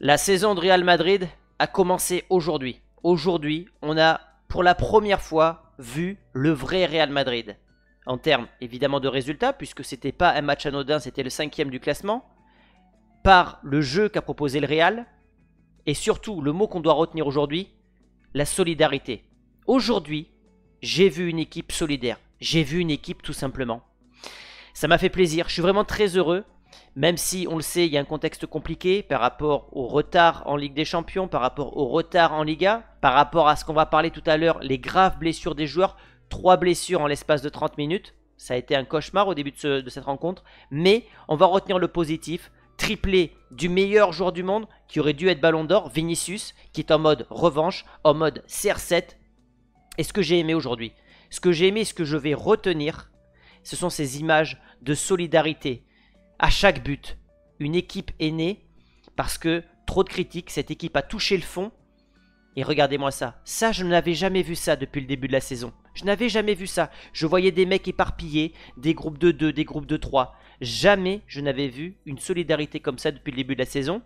La saison de Real Madrid a commencé aujourd'hui. Aujourd'hui, on a pour la première fois vu le vrai Real Madrid. En termes évidemment de résultats, puisque c'était pas un match anodin, c'était le cinquième du classement. Par le jeu qu'a proposé le Real. Et surtout, le mot qu'on doit retenir aujourd'hui, la solidarité. Aujourd'hui, j'ai vu une équipe solidaire. J'ai vu une équipe tout simplement. Ça m'a fait plaisir. Je suis vraiment très heureux même si on le sait, il y a un contexte compliqué par rapport au retard en Ligue des Champions, par rapport au retard en Liga, par rapport à ce qu'on va parler tout à l'heure, les graves blessures des joueurs, trois blessures en l'espace de 30 minutes, ça a été un cauchemar au début de, de cette rencontre, mais on va retenir le positif, triplé du meilleur joueur du monde qui aurait dû être Ballon d'Or, Vinicius, qui est en mode revanche, en mode CR7. Et ce que j'ai aimé aujourd'hui, ce que j'ai aimé, ce que je vais retenir, ce sont ces images de solidarité, à chaque but. Une équipe est née parce que trop de critiques, cette équipe a touché le fond. Et regardez-moi ça. Ça, je n'avais jamais vu ça depuis le début de la saison. Je n'avais jamais vu ça. Je voyais des mecs éparpillés, des groupes de 2, des groupes de 3. Jamais je n'avais vu une solidarité comme ça depuis le début de la saison.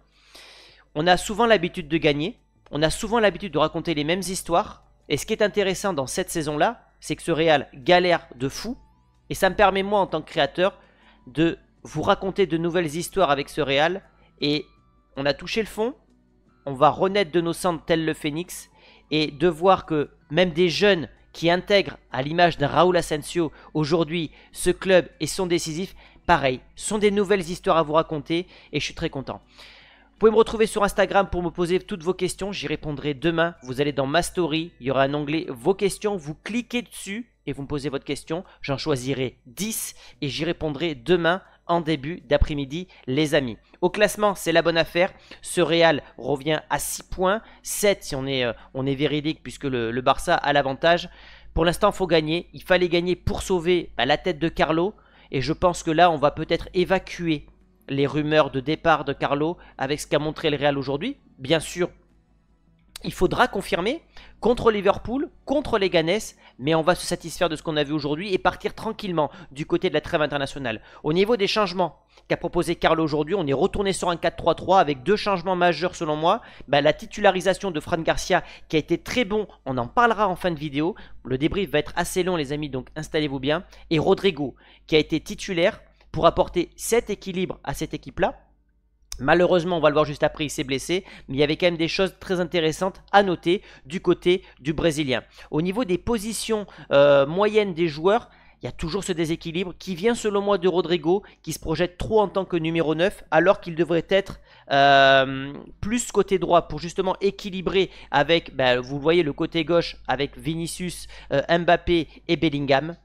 On a souvent l'habitude de gagner. On a souvent l'habitude de raconter les mêmes histoires. Et ce qui est intéressant dans cette saison-là, c'est que ce Real galère de fou. Et ça me permet, moi, en tant que créateur, de vous raconter de nouvelles histoires avec ce Real Et on a touché le fond. On va renaître de nos cendres tel le phénix. Et de voir que même des jeunes qui intègrent, à l'image d'un Raúl Asensio, aujourd'hui ce club et son décisif. pareil, sont des nouvelles histoires à vous raconter et je suis très content. Vous pouvez me retrouver sur Instagram pour me poser toutes vos questions, j'y répondrai demain. Vous allez dans ma story, il y aura un onglet vos questions, vous cliquez dessus et vous me posez votre question, j'en choisirai 10 et j'y répondrai demain en début d'après-midi, les amis. Au classement, c'est la bonne affaire. Ce Real revient à 6 points, 7 si on est, euh, on est véridique, puisque le, Barça a l'avantage. Pour l'instant, il faut gagner. Il fallait gagner pour sauver bah, la tête de Carlo. Et je pense que là, on va peut-être évacuer les rumeurs de départ de Carlo avec ce qu'a montré le Real aujourd'hui. Bien sûr, il faudra confirmer contre Liverpool, contre les Ganes, mais on va se satisfaire de ce qu'on a vu aujourd'hui et partir tranquillement du côté de la trêve internationale. Au niveau des changements qu'a proposé Carlo aujourd'hui, on est retourné sur un 4-3-3 avec deux changements majeurs selon moi. Bah, la titularisation de Fran Garcia qui a été très bon, on en parlera en fin de vidéo. Le débrief va être assez long les amis, donc installez-vous bien. Et Rodrigo qui a été titulaire pour apporter cet équilibre à cette équipe-là. Malheureusement, on va le voir juste après, il s'est blessé, mais il y avait quand même des choses très intéressantes à noter du côté du Brésilien. Au niveau des positions euh, moyennes des joueurs, il y a toujours ce déséquilibre qui vient selon moi de Rodrigo, qui se projette trop en tant que numéro 9, alors qu'il devrait être euh, plus côté droit pour justement équilibrer avec, ben, vous vous voyez, le côté gauche avec Vinicius, euh, Mbappé et Bellingham.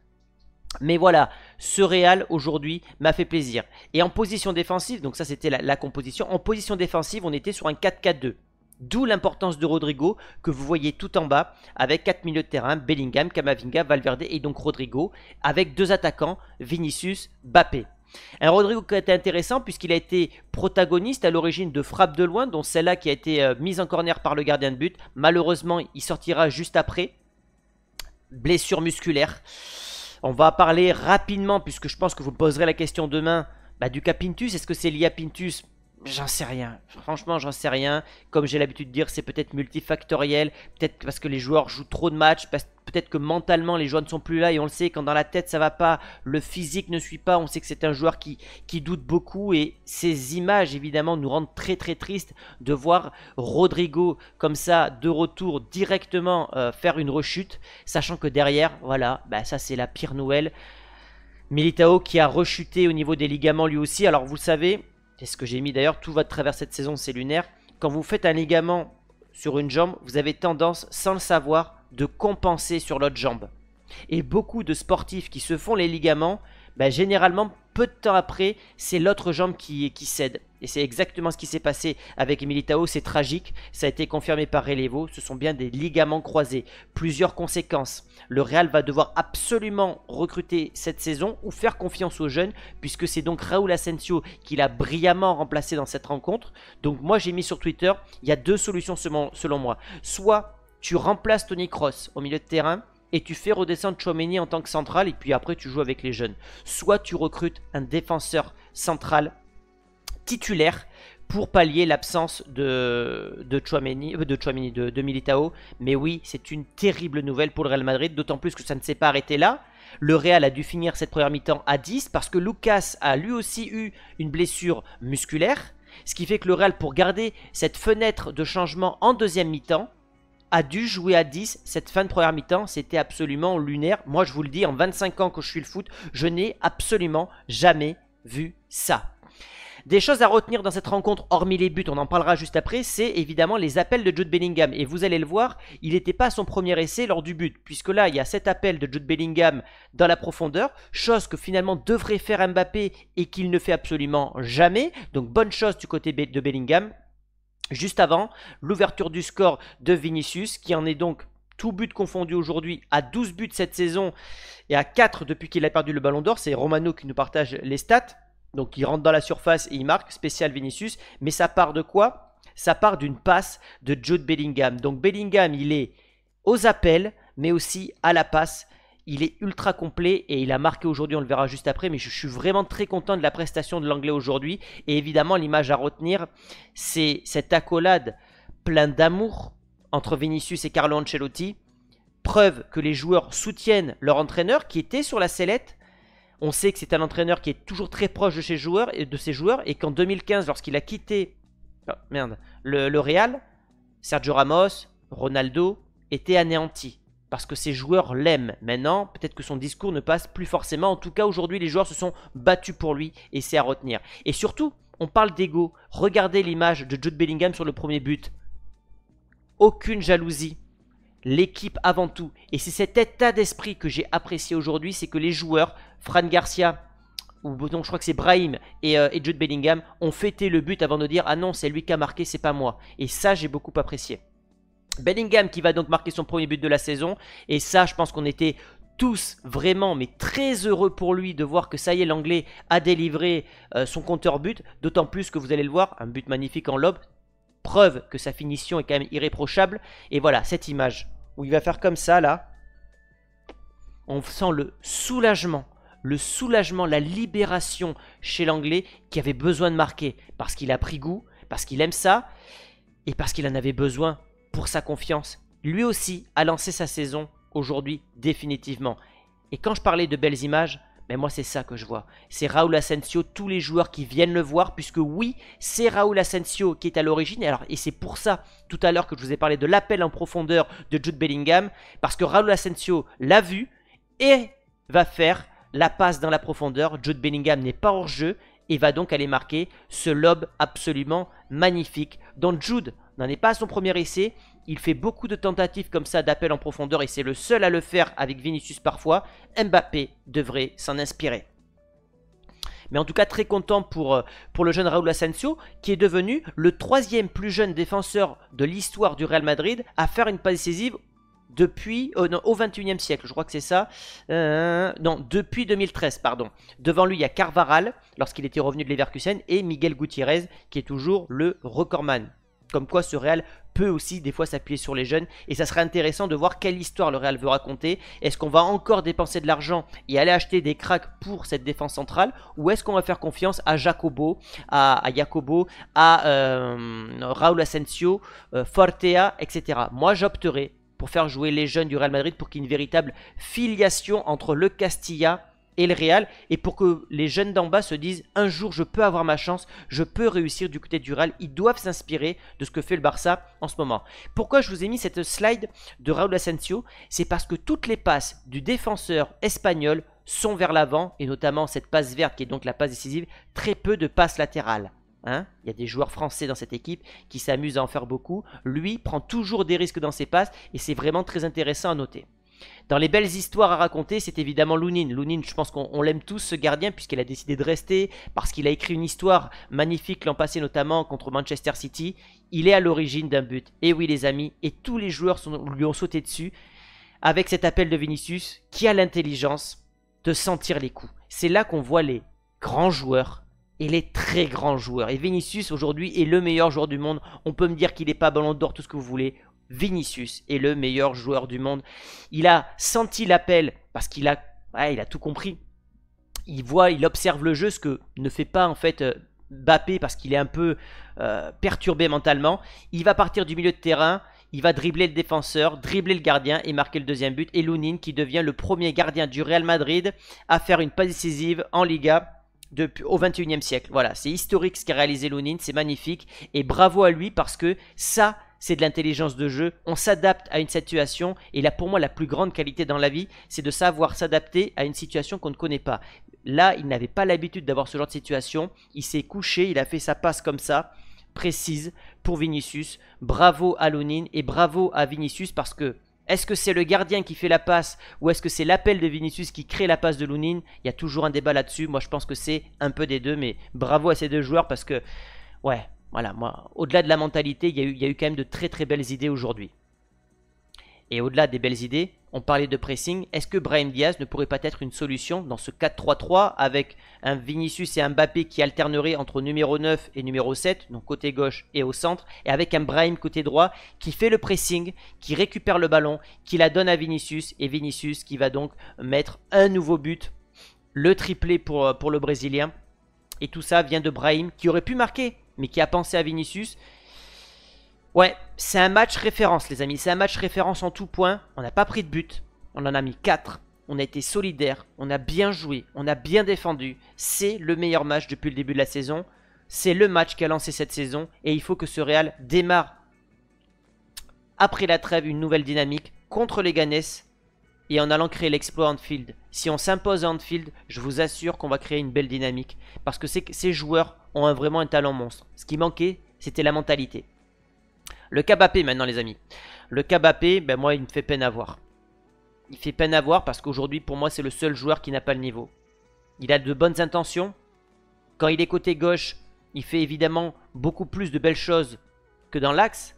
Mais voilà, ce Real aujourd'hui m'a fait plaisir. Et en position défensive, donc ça c'était la, composition, en position défensive on était sur un 4-4-2. D'où l'importance de Rodrigo que vous voyez tout en bas avec 4 milieux de terrain, Bellingham, Camavinga, Valverde et donc Rodrigo avec deux attaquants, Vinicius, Bappé. Un Rodrigo qui a été intéressant puisqu'il a été protagoniste à l'origine de frappe de loin, dont celle-là qui a été euh, mise en corner par le gardien de but. Malheureusement, il sortira juste après. Blessure musculaire. On va parler rapidement, puisque je pense que vous poserez la question demain, bah, du Capintus. Est-ce que c'est lié à Pintus J'en sais rien. Franchement, j'en sais rien. Comme j'ai l'habitude de dire, c'est peut-être multifactoriel. Peut-être parce que les joueurs jouent trop de matchs. Peut-être que mentalement, les joueurs ne sont plus là. Et on le sait, quand dans la tête, ça va pas, le physique ne suit pas. On sait que c'est un joueur qui, qui doute beaucoup. Et ces images, évidemment, nous rendent très très tristes de voir Rodrigo, comme ça, de retour, directement euh, faire une rechute. Sachant que derrière, voilà, bah, ça c'est la pire nouvelle. Militao qui a rechuté au niveau des ligaments lui aussi. Alors vous le savez, c'est ce que j'ai mis d'ailleurs, tout va de travers cette saison, c'est lunaire. Quand vous faites un ligament sur une jambe, vous avez tendance, sans le savoir, de compenser sur l'autre jambe. Et beaucoup de sportifs qui se font les ligaments, ben, généralement, peu de temps après, c'est l'autre jambe qui cède. Et c'est exactement ce qui s'est passé avec Militao, c'est tragique, ça a été confirmé par Relevo, ce sont bien des ligaments croisés, plusieurs conséquences. Le Real va devoir absolument recruter cette saison ou faire confiance aux jeunes, puisque c'est donc Raúl Asensio qui l'a brillamment remplacé dans cette rencontre. Donc moi j'ai mis sur Twitter, il y a deux solutions selon moi. Soit tu remplaces Tony Cross au milieu de terrain, et tu fais redescendre Chouameni en tant que central et puis après tu joues avec les jeunes. Soit tu recrutes un défenseur central titulaire pour pallier l'absence de de Chouameni, euh, de, de, de Militao. Mais oui, c'est une terrible nouvelle pour le Real Madrid, d'autant plus que ça ne s'est pas arrêté là. Le Real a dû finir cette première mi-temps à 10 parce que Lucas a lui aussi eu une blessure musculaire. Ce qui fait que le Real, pour garder cette fenêtre de changement en deuxième mi-temps, a dû jouer à 10 cette fin de première mi-temps. C'était absolument lunaire. Moi, je vous le dis, en 25 ans que je suis le foot, je n'ai absolument jamais vu ça. Des choses à retenir dans cette rencontre, hormis les buts, on en parlera juste après, c'est évidemment les appels de Jude Bellingham. Et vous allez le voir, il n'était pas à son premier essai lors du but, puisque là, il y a cet appel de Jude Bellingham dans la profondeur, chose que finalement devrait faire Mbappé et qu'il ne fait absolument jamais. Donc bonne chose du côté de Bellingham. Juste avant, l'ouverture du score de Vinicius, qui en est donc tout but confondu aujourd'hui, à 12 buts cette saison et à 4 depuis qu'il a perdu le ballon d'or. C'est Romano qui nous partage les stats. Donc il rentre dans la surface et il marque, spécial Vinicius. Mais ça part de quoi Ça part d'une passe de Jude Bellingham. Donc Bellingham, il est aux appels, mais aussi à la passe. Il est ultra complet et il a marqué aujourd'hui, on le verra juste après, mais je suis vraiment très content de la prestation de l'anglais aujourd'hui. Et évidemment, l'image à retenir, c'est cette accolade pleine d'amour entre Vinicius et Carlo Ancelotti. Preuve que les joueurs soutiennent leur entraîneur qui était sur la sellette on sait que c'est un entraîneur qui est toujours très proche de ses joueurs et de ses joueurs et qu'en 2015, lorsqu'il a quitté oh, merde, le, le, Real, Sergio Ramos, Ronaldo étaient anéantis parce que ses joueurs l'aiment. Maintenant, peut-être que son discours ne passe plus forcément. En tout cas, aujourd'hui, les joueurs se sont battus pour lui et c'est à retenir. Et surtout, on parle d'ego. Regardez l'image de Jude Bellingham sur le premier but. Aucune jalousie l'équipe avant tout. Et c'est cet état d'esprit que j'ai apprécié aujourd'hui, c'est que les joueurs, Fran Garcia, ou bon, je crois que c'est Brahim euh, et, Jude Bellingham, ont fêté le but avant de dire « Ah non, c'est lui qui a marqué, c'est pas moi ». Et ça, j'ai beaucoup apprécié. Bellingham qui va donc marquer son premier but de la saison. Et ça, je pense qu'on était tous vraiment, mais très heureux pour lui de voir que ça y est, l'anglais a délivré euh, son compteur but. D'autant plus que vous allez le voir, un but magnifique en lobe, Preuve que sa finition est quand même irréprochable. Et voilà, cette image où il va faire comme ça, là. On sent le soulagement, le soulagement, la libération chez l'anglais qui avait besoin de marquer. Parce qu'il a pris goût, parce qu'il aime ça, et parce qu'il en avait besoin pour sa confiance. Lui aussi a lancé sa saison aujourd'hui définitivement. Et quand je parlais de belles images, mais moi, c'est ça que je vois. C'est Raoul Asensio, tous les joueurs qui viennent le voir, puisque oui, c'est Raoul Asensio qui est à l'origine. Et, et c'est pour ça, tout à l'heure, que je vous ai parlé de l'appel en profondeur de Jude Bellingham, parce que Raoul Asensio l'a vu et va faire la passe dans la profondeur. Jude Bellingham n'est pas hors jeu et va donc aller marquer ce lob absolument magnifique. Donc Jude n'en est pas à son premier essai, il fait beaucoup de tentatives comme ça d'appel en profondeur et c'est le seul à le faire avec Vinicius parfois. Mbappé devrait s'en inspirer. Mais en tout cas, très content pour, euh, pour le jeune Raúl Asensio, qui est devenu le troisième plus jeune défenseur de l'histoire du Real Madrid à faire une passe décisive depuis oh au 21e siècle, je crois que c'est ça. Euh, non, depuis 2013, pardon. Devant lui, il y a Carvaral, lorsqu'il était revenu de Leverkusen, et Miguel Gutiérrez, qui est toujours le recordman. Comme quoi, ce Real peut aussi des fois s'appuyer sur les jeunes et ça serait intéressant de voir quelle histoire le Real veut raconter. Est-ce qu'on va encore dépenser de l'argent et aller acheter des cracks pour cette défense centrale ou est-ce qu'on va faire confiance à Jacobo, à, Jacobo, à euh, Raúl Asensio, euh, Fortea, etc. Moi j'opterai pour faire jouer les jeunes du Real Madrid pour qu'il y ait une véritable filiation entre le Castilla et le Real. Et pour que les jeunes d'en bas se disent un jour je peux avoir ma chance, je peux réussir du côté du Real. Ils doivent s'inspirer de ce que fait le Barça en ce moment. Pourquoi je vous ai mis cette slide de Raúl Asensio C'est parce que toutes les passes du défenseur espagnol sont vers l'avant et notamment cette passe verte qui est donc la passe décisive, très peu de passes latérales. Hein il y a des joueurs français dans cette équipe qui s'amusent à en faire beaucoup. Lui prend toujours des risques dans ses passes et c'est vraiment très intéressant à noter. Dans les belles histoires à raconter, c'est évidemment Lounine. Lounine, je pense qu'on l'aime tous, ce gardien, puisqu'il a décidé de rester, parce qu'il a écrit une histoire magnifique l'an passé, notamment contre Manchester City. Il est à l'origine d'un but. Et oui, les amis, et tous les joueurs lui ont sauté dessus, avec cet appel de Vinicius, qui a l'intelligence de sentir les coups. C'est là qu'on voit les grands joueurs et les très grands joueurs. Et Vinicius, aujourd'hui, est le meilleur joueur du monde. On peut me dire qu'il n'est pas ballon d'or, tout ce que vous voulez. Vinicius est le meilleur joueur du monde. Il a senti l'appel parce qu'il a, il a tout compris. Il voit, il observe le jeu, ce que ne fait pas en fait euh, Bappé parce qu'il est un peu euh, perturbé mentalement. Il va partir du milieu de terrain. Il va dribbler le défenseur, dribbler le gardien et marquer le deuxième but. Et Lounine qui devient le premier gardien du Real Madrid à faire une passe décisive en Liga depuis, au 21e siècle. Voilà, c'est historique ce qu'a réalisé Lounine, c'est magnifique. Et bravo à lui parce que ça, c'est de l'intelligence de jeu. On s'adapte à une situation. Et là, pour moi, la plus grande qualité dans la vie, c'est de savoir s'adapter à une situation qu'on ne connaît pas. Là, il n'avait pas l'habitude d'avoir ce genre de situation. Il s'est couché, il a fait sa passe comme ça, précise, pour Vinicius. Bravo à Lonin et bravo à Vinicius parce que est-ce que c'est le gardien qui fait la passe ou est-ce que c'est l'appel de Vinicius qui crée la passe de Lounine Il y a toujours un débat là-dessus. Moi, je pense que c'est un peu des deux, mais bravo à ces deux joueurs parce que, ouais, voilà, moi, au-delà de la mentalité, il y, a eu, il eu, quand même de très très belles idées aujourd'hui. Et au-delà des belles idées, on parlait de pressing. Est-ce que Brahim Diaz ne pourrait pas être une solution dans ce 4-3-3 avec un Vinicius et un Mbappé qui alterneraient entre numéro 9 et numéro 7, donc côté gauche et au centre, et avec un Brahim côté droit qui fait le pressing, qui récupère le ballon, qui la donne à Vinicius, et Vinicius qui va donc mettre un nouveau but, le triplé pour, euh, pour le Brésilien. Et tout ça vient de Brahim qui aurait pu marquer mais qui a pensé à Vinicius. Ouais, c'est un match référence, les amis. C'est un match référence en tout point. On n'a pas pris de but. On en a mis 4. On a été solidaire. On a bien joué. On a bien défendu. C'est le meilleur match depuis le début de la saison. C'est le match qui a lancé cette saison. Et il faut que ce Real démarre après la trêve une nouvelle dynamique contre les Ganes et en allant créer l'exploit Anfield. Si on s'impose à Anfield, je vous assure qu'on va créer une belle dynamique parce que ces joueurs ont vraiment un talent monstre. Ce qui manquait, c'était la mentalité. Le Kabapé maintenant les amis. Le Kabapé, ben moi il me fait peine à voir. Il fait peine à voir parce qu'aujourd'hui pour moi c'est le seul joueur qui n'a pas le niveau. Il a de bonnes intentions. Quand il est côté gauche, il fait évidemment beaucoup plus de belles choses que dans l'axe.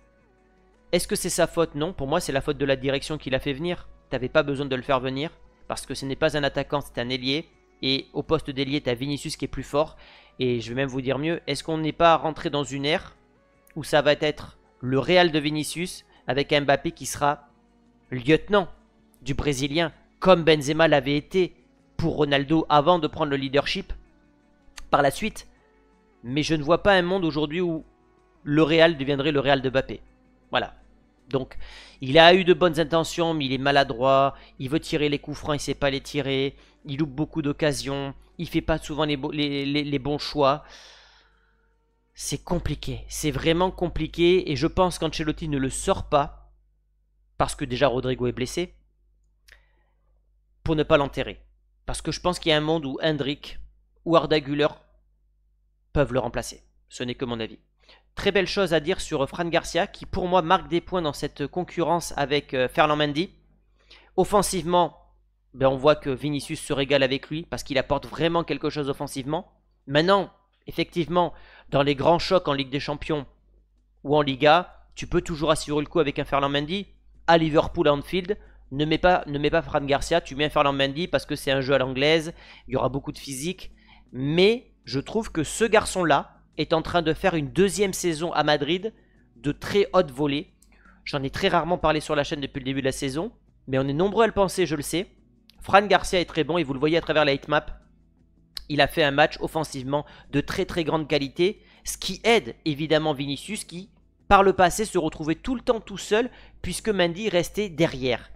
Est-ce que c'est sa faute Non, pour moi c'est la faute de la direction qui l'a fait venir. T'avais pas besoin de le faire venir parce que ce n'est pas un attaquant, c'est un ailier. Et au poste d'ailier, tu as Vinicius qui est plus fort. Et je vais même vous dire mieux, est-ce qu'on n'est pas rentré dans une ère où ça va être le Real de Vinicius avec Mbappé qui sera lieutenant du Brésilien, comme Benzema l'avait été pour Ronaldo avant de prendre le leadership par la suite. Mais je ne vois pas un monde aujourd'hui où le Real deviendrait le Real de Mbappé. Voilà. Donc, il a eu de bonnes intentions, mais il est maladroit. Il veut tirer les coups francs, il sait pas les tirer. Il loupe beaucoup d'occasions. Il fait pas souvent les, bons choix. C'est compliqué. C'est vraiment compliqué. Et je pense qu'Ancelotti ne le sort pas. Parce que déjà Rodrigo est blessé. Pour ne pas l'enterrer. Parce que je pense qu'il y a un monde où Hendrick ou Arda Güler peuvent le remplacer. Ce n'est que mon avis. Très belle chose à dire sur Fran Garcia qui pour moi marque des points dans cette concurrence avec euh, Ferland Mendy. Offensivement, ben, on voit que Vinicius se régale avec lui parce qu'il apporte vraiment quelque chose offensivement. Maintenant, effectivement, dans les grands chocs en Ligue des Champions ou en Liga, tu peux toujours assurer le coup avec un Ferland Mendy. À Liverpool, à Anfield, ne mets pas, ne mets Fran Garcia, tu mets un Ferland Mendy parce que c'est un jeu à l'anglaise, il y aura beaucoup de physique. Mais je trouve que ce garçon-là, est en train de faire une deuxième saison à Madrid de très haute volée. J'en ai très rarement parlé sur la chaîne depuis le début de la saison, mais on est nombreux à le penser, je le sais. Fran Garcia est très bon et vous le voyez à travers la hitmap. Il a fait un match offensivement de très très grande qualité, ce qui aide évidemment Vinicius qui, par le passé, se retrouvait tout le temps tout seul puisque Mendy restait derrière.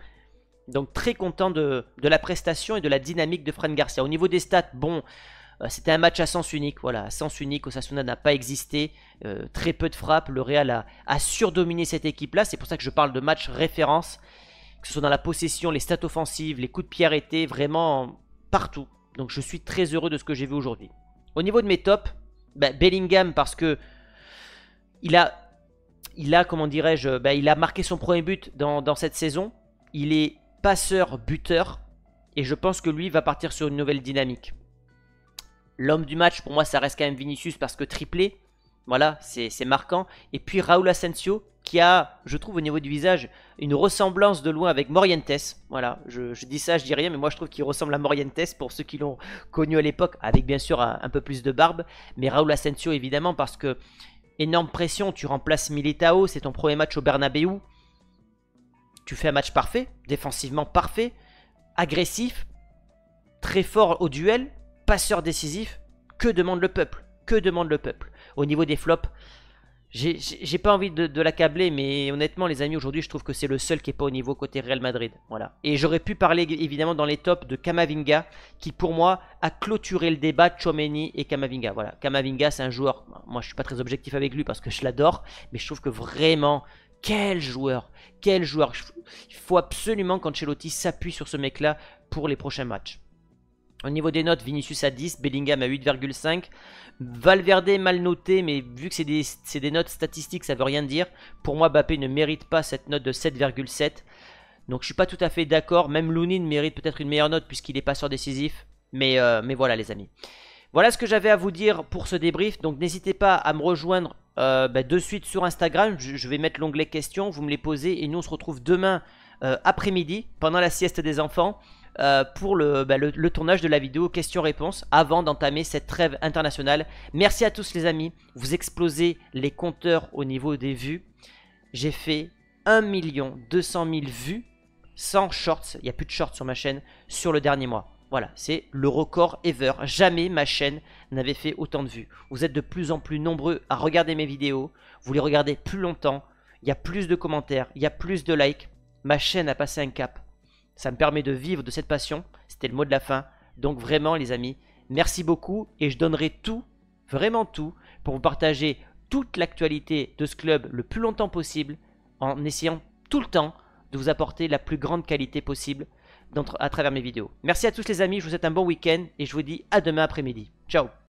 Donc très content de, de la prestation et de la dynamique de Fran Garcia. Au niveau des stats, bon, euh, c'était un match à sens unique, voilà, à sens unique, Osasuna n'a pas existé, euh, très peu de frappes, le Real a, surdominé cette équipe-là, c'est pour ça que je parle de match référence, que ce soit dans la possession, les stats offensives, les coups de pied arrêtés, vraiment partout. Donc je suis très heureux de ce que j'ai vu aujourd'hui. Au niveau de mes tops, ben, Bellingham parce que il a, il a comment dirais-je, ben, il a marqué son premier but dans cette saison, il est passeur-buteur, et je pense que lui va partir sur une nouvelle dynamique. L'homme du match, pour moi, ça reste quand même Vinicius parce que triplé, voilà, c'est marquant. Et puis Raul Asensio, qui a, je trouve, au niveau du visage, une ressemblance de loin avec Morientes. Voilà, je, dis ça, je dis rien, mais moi je trouve qu'il ressemble à Morientes pour ceux qui l'ont connu à l'époque, avec bien sûr un, peu plus de barbe. Mais Raul Asensio, évidemment, parce que énorme pression, tu remplaces Militao, c'est ton premier match au Bernabeu. Tu fais un match parfait, défensivement parfait, agressif, très fort au duel, passeur décisif, que demande le peuple Que demande le peuple Au niveau des flops, j'ai pas envie de, l'accabler, mais honnêtement, les amis, aujourd'hui, je trouve que c'est le seul qui est pas au niveau côté Real Madrid. Voilà. Et j'aurais pu parler évidemment dans les tops de Kamavinga, qui pour moi a clôturé le débat de Chomeni et Kamavinga. Voilà. Kamavinga, c'est un joueur. Moi, je suis pas très objectif avec lui parce que je l'adore, mais je trouve que vraiment, quel joueur Quel joueur Il faut absolument qu'Ancelotti s'appuie sur ce mec-là pour les prochains matchs. Au niveau des notes, Vinicius à 10, Bellingham à 8,5. Valverde mal noté, mais vu que c'est des, notes statistiques, ça veut rien dire. Pour moi, Bappé ne mérite pas cette note de 7,7. Donc je suis pas tout à fait d'accord. Même Lounine mérite peut-être une meilleure note puisqu'il est passeur décisif. Euh, mais, voilà les amis. Voilà ce que j'avais à vous dire pour ce débrief. Donc n'hésitez pas à me rejoindre euh, bah, de suite sur Instagram. Je, vais mettre l'onglet questions, vous me les posez et nous on se retrouve demain euh, après-midi pendant la sieste des enfants. Euh, pour bah, le, tournage de la vidéo questions-réponses avant d'entamer cette trêve internationale. Merci à tous les amis, vous explosez les compteurs au niveau des vues. J'ai fait 1 200 000 vues sans shorts, il n'y a plus de shorts sur ma chaîne, sur le dernier mois. Voilà, c'est le record ever. Jamais ma chaîne n'avait fait autant de vues. Vous êtes de plus en plus nombreux à regarder mes vidéos. Vous les regardez plus longtemps. Il y a plus de commentaires. Il y a plus de likes. Ma chaîne a passé un cap. Ça me permet de vivre de cette passion. C'était le mot de la fin. Donc vraiment les amis, merci beaucoup et je donnerai tout, vraiment tout, pour vous partager toute l'actualité de ce club le plus longtemps possible en essayant tout le temps de vous apporter la plus grande qualité possible à travers mes vidéos. Merci à tous les amis, je vous souhaite un bon week-end et je vous dis à demain après-midi. Ciao